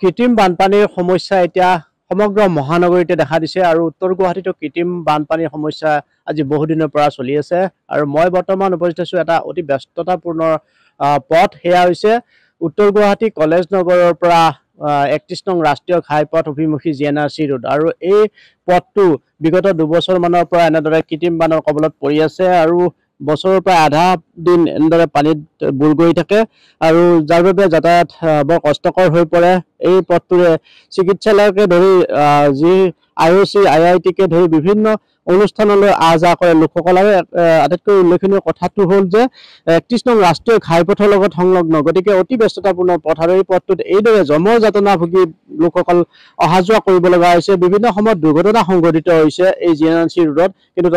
কৃত্ৰিম বানপানীৰ সমস্যা এতিয়া সমগ্ৰ মহানগৰীতে দেখা দিছে আৰু উত্তৰ গুৱাহাটীতো কৃত্ৰিম বানপানীৰ সমস্যা আজি বহুদিনৰ পৰা চলি আছে আৰু মই বৰ্তমান উপস্থিত আছোঁ এটা অতি ব্যস্ততাপূৰ্ণ পথ সেয়া হৈছে উত্তৰ গুৱাহাটী কলেজ নগৰৰ পৰা একত্ৰিছ নং ৰাষ্ট্ৰীয় ঘাইপথ অভিমুখী G N R C road আৰু এই পথটো বিগত দুবছৰমানৰ পৰা এনেদৰে কৃত্ৰিম বানৰ কবলত পৰি আছে আৰু বছৰৰ পৰা আধা দিন এনেদৰে পানীত বুৰ গৈ থাকে আৰু যাৰ বাবে যাতায়াত বৰ কষ্টকৰ হৈ পৰে এই পথটোৰে চিকিৎসালয়কে ধৰি যি আই অ' চি আই আই টিকে ধৰি বিভিন্ন অনুষ্ঠানলৈ আহ যাহ কৰে লোকসকল আৰু আটাইতকৈ উল্লেখনীয় কথাটো হ'ল যে একত্ৰিছ ৰাষ্ট্ৰীয় ঘাইপথৰ লগত সংলগ্ন গতিকে অতি ব্যস্ততাপূৰ্ণ পথ আৰু এই পথটোত এইদৰে জমৰ যাতনা ভুগি লোকসকল অহা যোৱা কৰিব লগা হৈছে বিভিন্ন সময়ত দুৰ্ঘটনা সংঘটিত হৈছে এই জি এন আৰ চি ৰোডত কিন্তু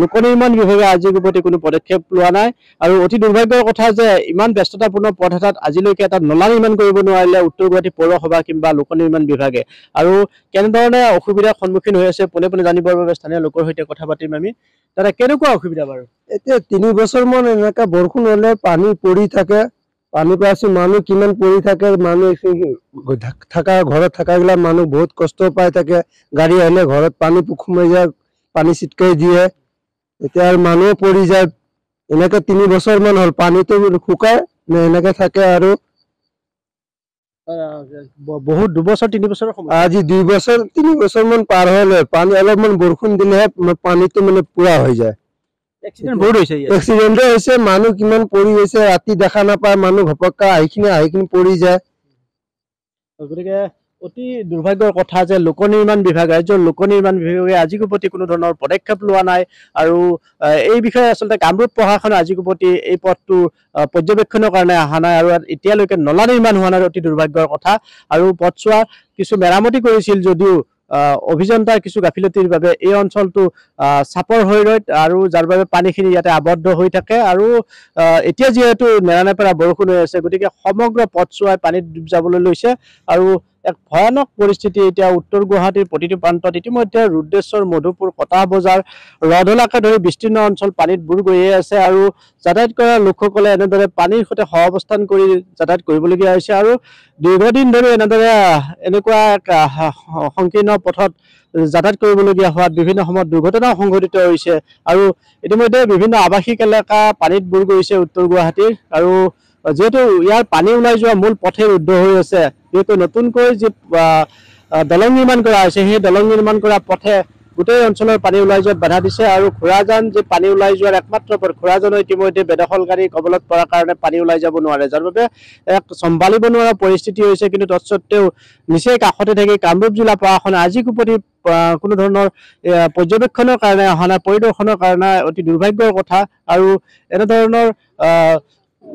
লোক নিৰ্মাণ বিভাগে আজিৰ প্ৰতি কোনো পদক্ষেপ লোৱা নাই আৰু অতি দুৰ্ভাগ্যৰ কথা যে ইমান ব্যস্ততাপূৰ্ণ পথ এটাত আজিলৈকে এটা নলা নিৰ্মাণ কৰিব নোৱাৰিলে উত্তৰ গুৱাহাটী পৌৰসভা কিংবা নিৰ্মাণ বিভাগে আৰু কেনেধৰণে অসুবিধাৰ সন্মুখীন হৈ আছে পোনে পোনে জানিবৰ বাবে স্থানীয় লোকৰ সৈতে কথা পাতিম আমি দাদা কেনেকুৱা অসুবিধা বাৰু এতিয়া তিনি বছৰমান এনেকুৱা বৰষুণ হ'লে পানী পৰি থাকে পানী পাইছে মানুহ কিমান পৰি থাকে মানুহ থকা ঘৰত থকাবিলাক মানুহ বহুত কষ্ট পাই থাকে গাড়ী আহিলে ঘৰত পানী সোমাই যায় পানী চিটকাই দিয়ে এতিয়া আৰু মানুহ পৰি যায় এনেকে তিনি বছৰমান হ'ল পানীটো শুকায় এনেকে থাকে আৰু বহুত দুবছৰ তিনি বছৰ আজি দুই বছৰ তিনি বছৰ মান পাৰ হ'লে পানী অলপমান বৰষুণ দিলেহে পানীটো মানে পুৰা হৈ যায় এক্সিডেণ্টে হৈছে মানুহ কিমান পৰি গৈছে ৰাতি দেখা নাপায় মানুহ ঘপককা আহি আহিখিনি পৰি যায় গতিকে অতি দুৰ্ভাগ্যৰ কথা যে লোক নিৰ্মাণ বিভাগ ৰাজ্যৰ লোক নিৰ্মাণ বিভাগে আজিকো প্ৰতি কোনো ধৰণৰ পদক্ষেপ লোৱা নাই আৰু এই বিষয়ে আচলতে কামৰূপ প্ৰশাসনে আজিকো প্ৰতি এই পথটো পৰ্যবেক্ষণৰ কাৰণে অহা নাই আৰু এতিয়ালৈকে নলা নিৰ্মাণ হোৱা নাই অতি দুৰ্ভাগ্যৰ কথা আৰু পথছোৱা কিছু মেৰামতি কৰিছিল যদিও অভিযন্তাৰ কিছু গাফিলতিৰ বাবে এই অঞ্চলটো চাপৰ হৈ ৰয় আৰু যাৰ বাবে পানীখিনি ইয়াতে আবদ্ধ হৈ থাকে আৰু এতিয়া যিহেতু নেৰানেপেৰা বৰষুণ হৈ আছে গতিকে সমগ্ৰ পথছোৱাই পানীত ডুব যাবলৈ লৈছে আৰু এক ভয়ানক পরিস্থিতি এটা উত্তর গুহাটির প্রতিটি প্রান্ত ইতিমধ্যে রুদ্রেশ্বর মধুপুর কটা বজার রধলাকে ধরে বিস্তীর্ণ অঞ্চল পানিত বুড় গিয়ে আছে আর যাতায়াত করা লোকসলে এনেদরে পানির সঙ্গে সহ অবস্থান করে যাতায়াত করবল হয়েছে আর দীর্ঘদিন ধরে এনেদরে এনেকা এক সংকীর্ণ পথত যাতায়াত করবল হওয়ার বিভিন্ন সময় দুর্ঘটনাও সংঘটিত হয়েছে আর ইতিমধ্যে বিভিন্ন আবাসিক এলাকা পানিত বুড় গিয়েছে উত্তর গুহাটির আর যিহেতু ইয়াৰ পানী ওলাই যোৱা মূল পথে উদ্ধ হৈ আছে যিহেতু নতুনকৈ যি দলং নিৰ্মাণ কৰা হৈছে সেই দলং নিৰ্মাণ কৰা পথে গোটেই অঞ্চলৰ পানী ওলাই যোৱাত বাধা দিছে আৰু খোৰাজান যে পানী ওলাই যোৱাৰ একমাত্ৰ পথ খোৰাজানো ইতিমধ্যে বেদখল বেদখলকাৰী কবলত পৰাৰ কাৰণে পানী ওলাই যাব নোৱাৰে যাৰ বাবে এক চম্ভালিব নোৱাৰা পৰিস্থিতি হৈছে কিন্তু তৎসত্বেও নিচেই কাষতে থাকি কামৰূপ জিলা প্ৰশাসনে আজি কুপতি কোনো ধৰণৰ পৰ্যবেক্ষণৰ কাৰণে অহা নাই পৰিদৰ্শনৰ কাৰণে অতি দুৰ্ভাগ্যৰ কথা আৰু এনেধৰণৰ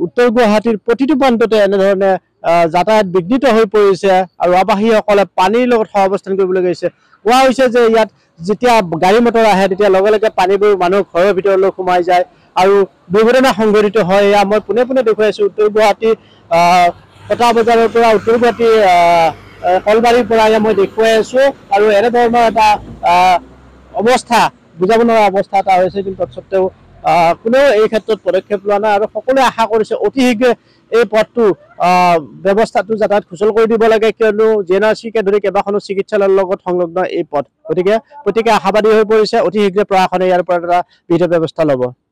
উত্তৰ গুৱাহাটীৰ প্ৰতিটো প্ৰান্ততে এনেধৰণে যাতায়াত বিঘ্নিত হৈ পৰিছে আৰু আৱাসীসকলে পানীৰ লগত সহাৱস্থান কৰিবলগীয়া হৈছে কোৱা হৈছে যে ইয়াত যেতিয়া গাড়ী মটৰ আহে তেতিয়া লগে লগে পানীবোৰ মানুহ ঘৰৰ ভিতৰলৈ সোমাই যায় আৰু দুৰ্ঘটনা সংঘটিত হয় এয়া মই পোনে পোনে দেখুৱাইছোঁ উত্তৰ গুৱাহাটী কটা বজাৰৰ পৰা উত্তৰ গুৱাহাটী কলবাৰীৰ পৰা এয়া মই দেখুৱাই আছোঁ আৰু এনেধৰণৰ এটা অৱস্থা বুজাব নোৱাৰা অৱস্থা এটা হৈছে কিন্তু তৎসত্বেও কোনেও এই ক্ষেত্ৰত পদক্ষেপ লোৱা নাই আৰু সকলোৱে আশা কৰিছে অতি শীঘ্ৰে এই পথটো ব্যৱস্থাটো যাতায়াত সুচল কৰি দিব লাগে কিয়নো জে এন আৰ চিকে ধৰি কেইবাখনো চিকিৎসালয়ৰ লগত সংলগ্ন এই পথ গতিকে প্ৰত্যেকে আশাবাদী হৈ পৰিছে অতি শীঘ্ৰে প্ৰশাসনে ইয়াৰ পৰা এটা বিহিত ব্যৱস্থা ল'ব